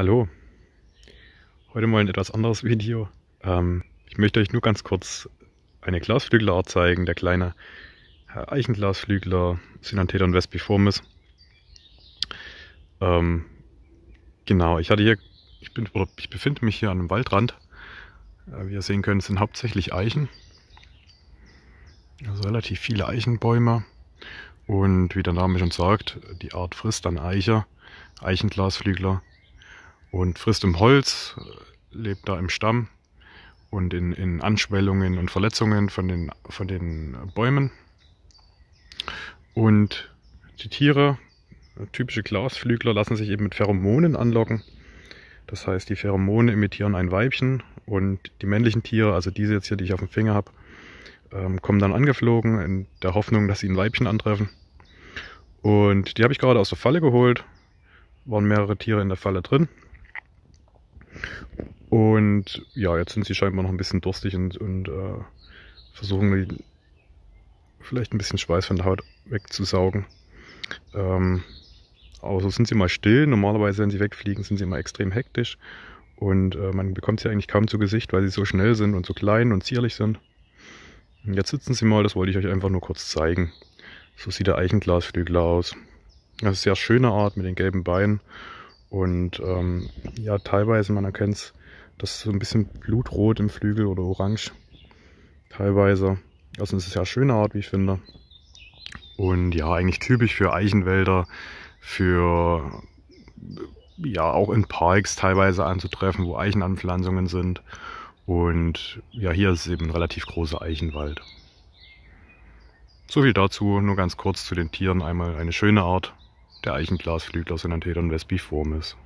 Hallo. Heute mal ein etwas anderes Video. Ähm, ich möchte euch nur ganz kurz eine Glasflügelart zeigen. Der kleine Eichenglasflügler Synantheton vespiformis. Ähm, genau, ich hatte hier, ich bin oder ich befinde mich hier an einem Waldrand. Äh, wie ihr sehen könnt, sind hauptsächlich Eichen. Also relativ viele Eichenbäume. Und wie der Name schon sagt, die Art frisst dann Eiche, Eichenglasflügler und frisst im Holz, lebt da im Stamm und in, in Anschwellungen und Verletzungen von den, von den Bäumen. Und die Tiere, typische Glasflügler, lassen sich eben mit Pheromonen anlocken. Das heißt, die Pheromone imitieren ein Weibchen und die männlichen Tiere, also diese jetzt hier, die ich auf dem Finger habe, ähm, kommen dann angeflogen in der Hoffnung, dass sie ein Weibchen antreffen. Und die habe ich gerade aus der Falle geholt. Waren mehrere Tiere in der Falle drin. Und ja, jetzt sind sie scheinbar noch ein bisschen durstig und, und äh, versuchen vielleicht ein bisschen Schweiß von der Haut wegzusaugen. Ähm, aber so sind sie mal still. Normalerweise, wenn sie wegfliegen, sind sie immer extrem hektisch. Und äh, man bekommt sie eigentlich kaum zu Gesicht, weil sie so schnell sind und so klein und zierlich sind. Und jetzt sitzen sie mal, das wollte ich euch einfach nur kurz zeigen. So sieht der Eichenglasflügel aus. Das ist eine sehr schöne Art mit den gelben Beinen. Und ähm, ja, teilweise, man erkennt es, das ist so ein bisschen blutrot im Flügel oder orange teilweise. Also es ist ja eine schöne Art, wie ich finde. Und ja, eigentlich typisch für Eichenwälder, für ja auch in Parks teilweise anzutreffen, wo Eichenanpflanzungen sind. Und ja, hier ist eben ein relativ großer Eichenwald. So viel dazu, nur ganz kurz zu den Tieren einmal eine schöne Art, der Eichenglasflügler Synantheton vespiformis.